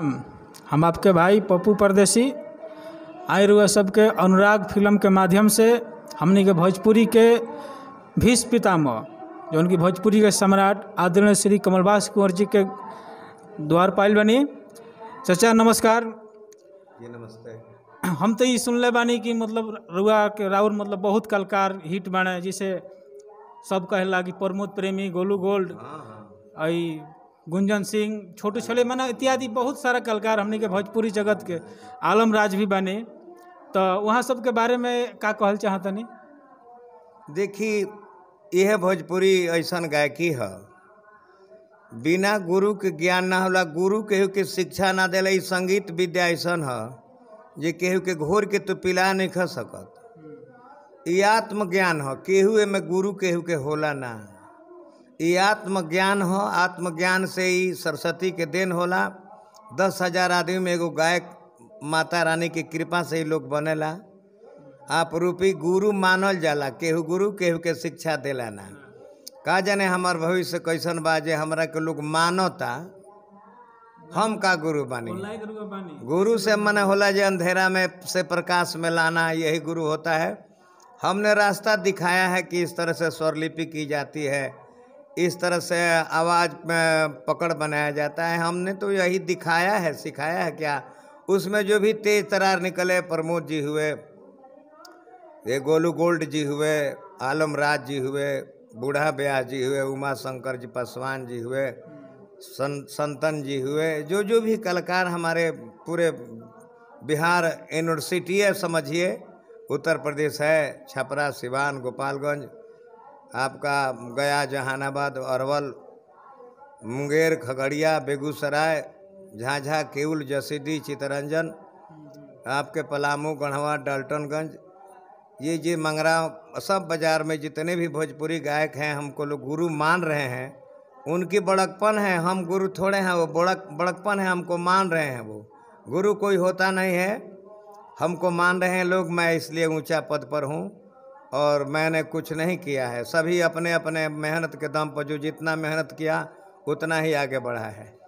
Hmm. हम आपके भाई पप्पू परदेसी आए रुए सबके अनुराग फिल्म के माध्यम से हमने के भोजपुरी के भीष पितामह जो उनकी भोजपुरी के सम्राट आदरणीय श्री कमलवास कुंवर जी के द्वार पायल बनी चचा नमस्कार ये नमस्ते हम तो ये ले बानी कि मतलब रुआ के राहुल मतलब बहुत कलकार हिट बने जिसे सब कहला कि प्रमोद प्रेमी गोलू गोल्ड हाँ, हाँ। आई गुंजन सिंह छोटू छोले मना इत्यादि बहुत सारा कलाकार हमने के भोजपुरी जगत के आलम राज भी बने तो वहाँ सबके बारे में का कहल नहीं देखी यह भोजपुरी ऐसा गायकी है बिना गुरु के ज्ञान ना होला गुरु केहू के शिक्षा ना दिला संगीत विद्या ऐसा है जे केहू के घोर के तो पिला नहीं ख सकत ये आत्मज्ञान है केहू में गुरु केहू के होला ना ये आत्मज्ञान हो आत्मज्ञान से ही सरस्वती के देन होला दस हजार आदमी में एगो गायक माता रानी की कृपा से ही लोग बनेला आप रूपी गुरु मानल जाला केहू गुरु केहू के शिक्षा दिला ना का जाने हमार भविष्य कैसन बा जे हमरा के लोग मानता हम का गुरु बानी गुरु से मन होला जे अंधेरा में से प्रकाश में लाना यही गुरु होता है हमने रास्ता दिखाया है कि इस तरह से स्वरलिपि की जाती है इस तरह से आवाज़ पकड़ बनाया जाता है हमने तो यही दिखाया है सिखाया है क्या उसमें जो भी तेज तरार निकले प्रमोद जी हुए ये गोलू गोल्ड जी हुए आलम राज जी हुए बूढ़ा ब्याह जी हुए उमा शंकर जी पासवान जी हुए सं, संतन जी हुए जो जो भी कलाकार हमारे पूरे बिहार यूनिवर्सिटी है समझिए उत्तर प्रदेश है छपरा सिवान गोपालगंज आपका गया जहानाबाद अरवल मुंगेर खगड़िया बेगूसराय झाझा केउल जसीडी चितरंजन आपके पलामू गढ़वा डाल्टनगंज ये जी मंगरा सब बाज़ार में जितने भी भोजपुरी गायक हैं हमको लोग गुरु मान रहे हैं उनकी बड़कपन है हम गुरु थोड़े हैं वो बड़क बड़कपन है हमको मान रहे हैं वो गुरु कोई होता नहीं है हमको मान रहे हैं लोग मैं इसलिए ऊंचा पद पर हूँ और मैंने कुछ नहीं किया है सभी अपने अपने मेहनत के दम पर जो जितना मेहनत किया उतना ही आगे बढ़ा है